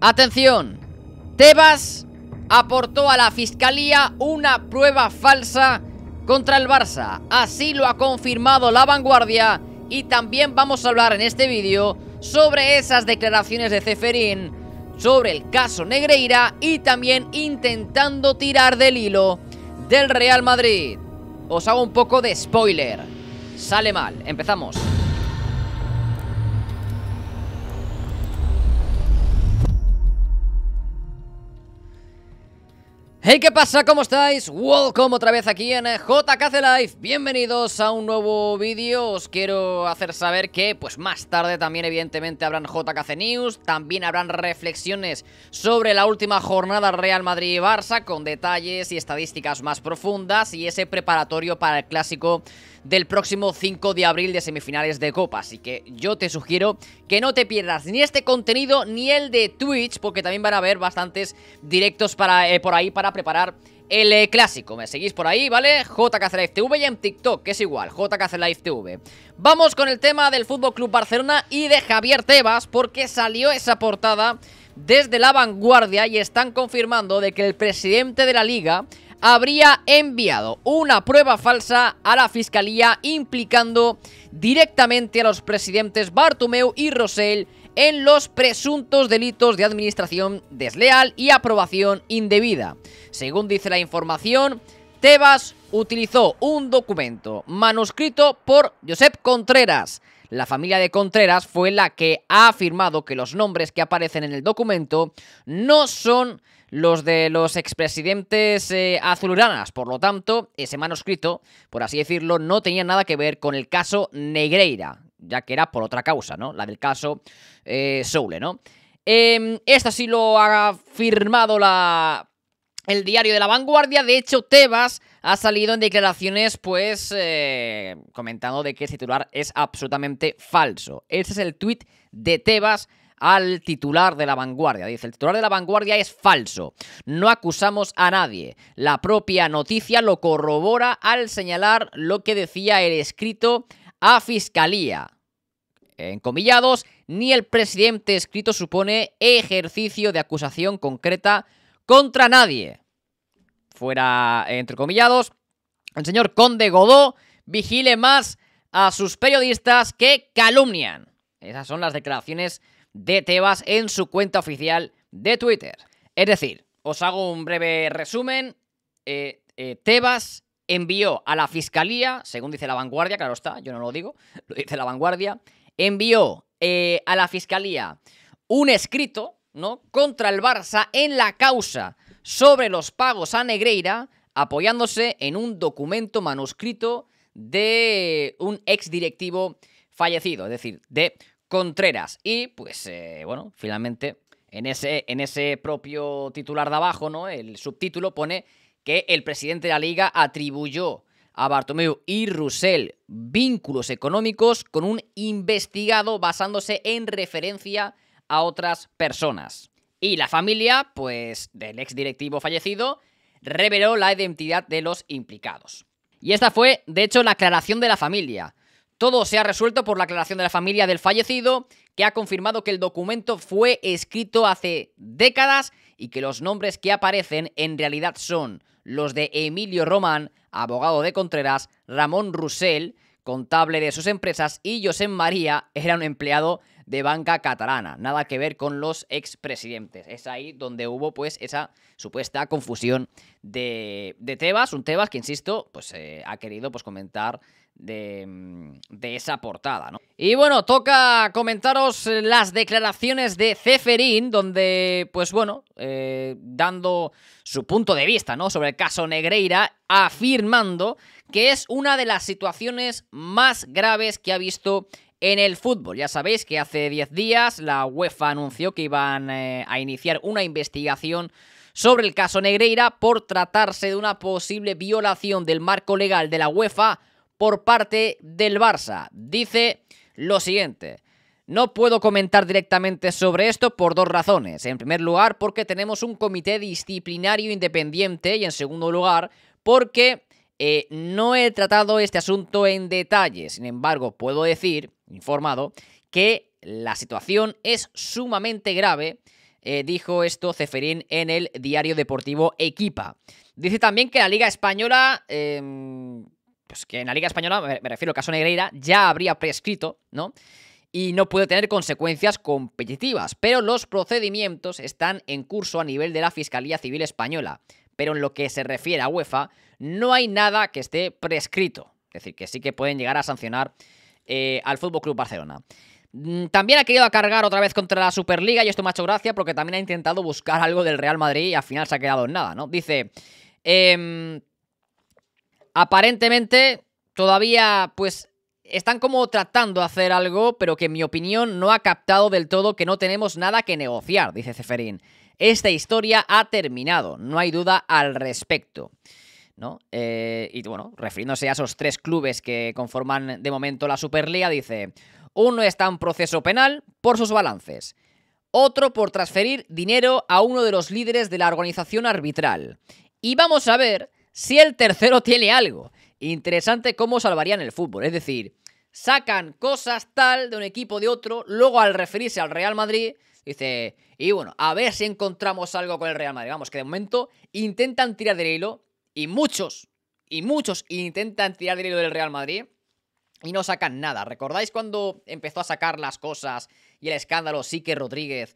Atención, Tebas aportó a la Fiscalía una prueba falsa contra el Barça. Así lo ha confirmado la vanguardia y también vamos a hablar en este vídeo sobre esas declaraciones de Ceferín, sobre el caso Negreira y también intentando tirar del hilo del Real Madrid. Os hago un poco de spoiler. Sale mal, empezamos. Hey, ¿qué pasa? ¿Cómo estáis? Welcome otra vez aquí en eh, JKC Live Bienvenidos a un nuevo vídeo Os quiero hacer saber que pues más tarde también evidentemente habrán JKC News También habrán reflexiones sobre la última jornada Real Madrid-Barça Con detalles y estadísticas más profundas Y ese preparatorio para el Clásico del próximo 5 de abril de semifinales de Copa. Así que yo te sugiero que no te pierdas ni este contenido ni el de Twitch, porque también van a haber bastantes directos para, eh, por ahí para preparar el eh, clásico. Me seguís por ahí, ¿vale? JKC TV y en TikTok, que es igual, JKC Live TV. Vamos con el tema del Fútbol Club Barcelona y de Javier Tebas, porque salió esa portada desde la vanguardia y están confirmando de que el presidente de la liga habría enviado una prueba falsa a la fiscalía implicando directamente a los presidentes Bartomeu y Rosell en los presuntos delitos de administración desleal y aprobación indebida. Según dice la información, Tebas utilizó un documento manuscrito por Josep Contreras. La familia de Contreras fue la que ha afirmado que los nombres que aparecen en el documento no son los de los expresidentes eh, azuluranas. Por lo tanto, ese manuscrito, por así decirlo, no tenía nada que ver con el caso Negreira, ya que era por otra causa, ¿no? La del caso eh, Soule, ¿no? Em, esto sí lo ha firmado la, el diario de la vanguardia. De hecho, Tebas ha salido en declaraciones, pues, eh, comentando de que el titular es absolutamente falso. Ese es el tuit de Tebas al titular de la vanguardia. Dice, el titular de la vanguardia es falso. No acusamos a nadie. La propia noticia lo corrobora al señalar lo que decía el escrito a fiscalía. En comillados, ni el presidente escrito supone ejercicio de acusación concreta contra nadie. Fuera, entre comillados, el señor Conde Godó vigile más a sus periodistas que calumnian. Esas son las declaraciones de Tebas en su cuenta oficial de Twitter. Es decir, os hago un breve resumen. Eh, eh, Tebas envió a la fiscalía, según dice la vanguardia, claro está, yo no lo digo, lo dice la vanguardia, envió eh, a la fiscalía un escrito, ¿no? Contra el Barça en la causa sobre los pagos a Negreira, apoyándose en un documento manuscrito de un exdirectivo fallecido, es decir, de Contreras. Y pues eh, bueno, finalmente en ese, en ese propio titular de abajo, ¿no? El subtítulo pone que el presidente de la liga atribuyó a Bartomeu y Russell vínculos económicos con un investigado basándose en referencia a otras personas. Y la familia, pues, del ex directivo fallecido, reveló la identidad de los implicados. Y esta fue, de hecho, la aclaración de la familia. Todo se ha resuelto por la aclaración de la familia del fallecido, que ha confirmado que el documento fue escrito hace décadas y que los nombres que aparecen en realidad son los de Emilio Román, abogado de Contreras, Ramón Roussel, contable de sus empresas, y José María era un empleado de banca catalana, nada que ver con los expresidentes. Es ahí donde hubo pues esa supuesta confusión de, Tebas, un Tebas que, insisto, pues eh, ha querido pues comentar Mm, de, esa portada, ¿no? Y bueno, toca comentaros eh, las declaraciones de Ceferín, donde, pues bueno, eh, dando su punto de vista, ¿no? Sobre el caso Negreira, afirmando que es una de las situaciones más graves que ha visto en el fútbol. Ya sabéis que hace 10 días la UEFA anunció que iban eh, a iniciar una investigación sobre el caso Negreira por tratarse de una posible violación del marco legal de la UEFA por parte del Barça. Dice lo siguiente. No puedo comentar directamente sobre esto por dos razones. En primer lugar, porque tenemos un comité disciplinario independiente y en segundo lugar, porque eh, no he tratado este asunto en detalle. Sin embargo, puedo decir, informado, que la situación es sumamente grave, eh, dijo esto Ceferín en el diario deportivo Equipa. Dice también que la Liga Española... Em, pues que en la Liga Española, me refiero al caso Negreira, ya habría prescrito, ¿no? Y no puede tener consecuencias competitivas, pero los procedimientos están en curso a nivel de la Fiscalía Civil Española. Pero en lo que se refiere a UEFA, no hay nada que esté prescrito. Es decir, que sí que pueden llegar a sancionar eh, al Fútbol Club Barcelona. Mm, también ha querido a cargar otra vez contra la Superliga y esto me ha hecho gracia porque también ha intentado buscar algo del Real Madrid y al final se ha quedado en nada, ¿no? Dice, em, aparentemente todavía pues están como tratando de hacer algo, pero que en mi opinión no ha captado del todo que no tenemos nada que negociar, dice Ceferín. Esta historia ha terminado, no hay duda al respecto. ¿No? Eh, y bueno, refiriéndose a esos tres clubes que conforman de momento la Superliga, dice, uno está en proceso penal por sus balances, otro por transferir dinero a uno de los líderes de la organización arbitral. Y vamos a ver si el tercero tiene algo. Interesante cómo salvarían el fútbol. Es decir, sacan cosas tal de un equipo de otro, luego al referirse al Real Madrid, dice, y bueno, a ver si encontramos algo con el Real Madrid. Vamos, que de momento intentan tirar del hilo y muchos, y muchos intentan tirar del hilo del Real Madrid y no sacan nada. ¿Recordáis cuando empezó a sacar las cosas y el escándalo Sique Rodríguez?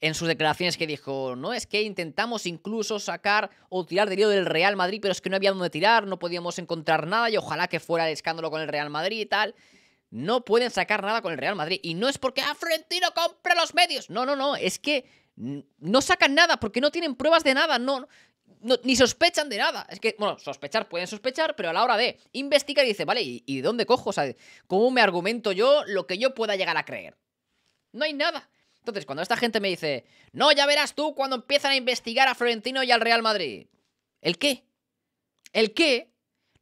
en sus declaraciones que dijo, no es que intentamos incluso sacar o tirar del lío del Real Madrid, pero es que no había dónde tirar, no podíamos encontrar nada y ojalá que fuera el escándalo con el Real Madrid y tal. No pueden sacar nada con el Real Madrid y no es porque a ah, Compre compra los medios. No, no, no, es que no sacan nada porque no tienen pruebas de nada, no, ni sospechan de nada. Es que, bueno, sospechar pueden sospechar, pero a la hora de investigar y dice, vale, ¿y, ¿y dónde cojo? O sea, ¿cómo me argumento yo lo que yo pueda llegar a creer? No hay nada. Entonces, cuando esta gente me dice, no, ya verás tú cuando empiezan a investigar a Florentino y al Real Madrid. ¿El qué? ¿El qué?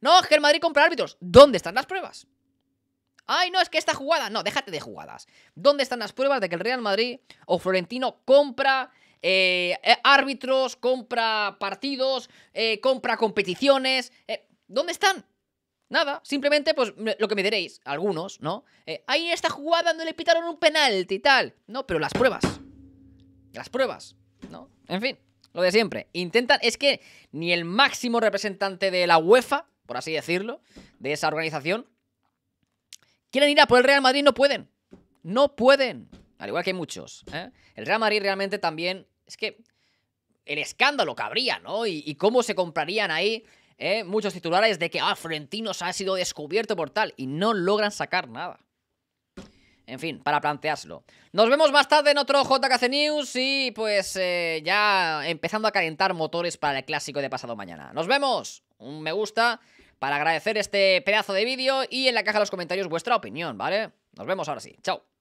No, es que el Madrid compra árbitros. ¿Dónde están las pruebas? Ay, no, es que esta jugada. No, déjate de jugadas. ¿Dónde están las pruebas de que el Real Madrid o Florentino compra eh, eh, árbitros, compra partidos, eh, compra competiciones? ¿Dónde están? Nada, simplemente pues lo que me diréis, algunos, ¿no? Eh, ahí en esta jugada donde le pitaron un penalti y tal. No, pero las pruebas. Las pruebas, ¿no? En fin, lo de siempre. Intentan, es que ni el máximo representante de la UEFA, por así decirlo, de esa organización, quieren ir a por el Real Madrid, no pueden. No pueden. Al igual que muchos. ¿eh? El Real Madrid realmente también, es que el escándalo que habría, ¿no? y cómo se comprarían ahí ¿eh? muchos titulares de que ah, Florentinos ha sido descubierto por tal y no logran sacar nada. En fin, para planteárselo. Nos vemos más tarde en otro JKC News y pues eh, ya empezando a calentar motores para el clásico de pasado mañana. Nos vemos. Un me gusta para agradecer este pedazo de vídeo y en la caja de los comentarios vuestra opinión, ¿vale? Nos vemos ahora sí. Chao.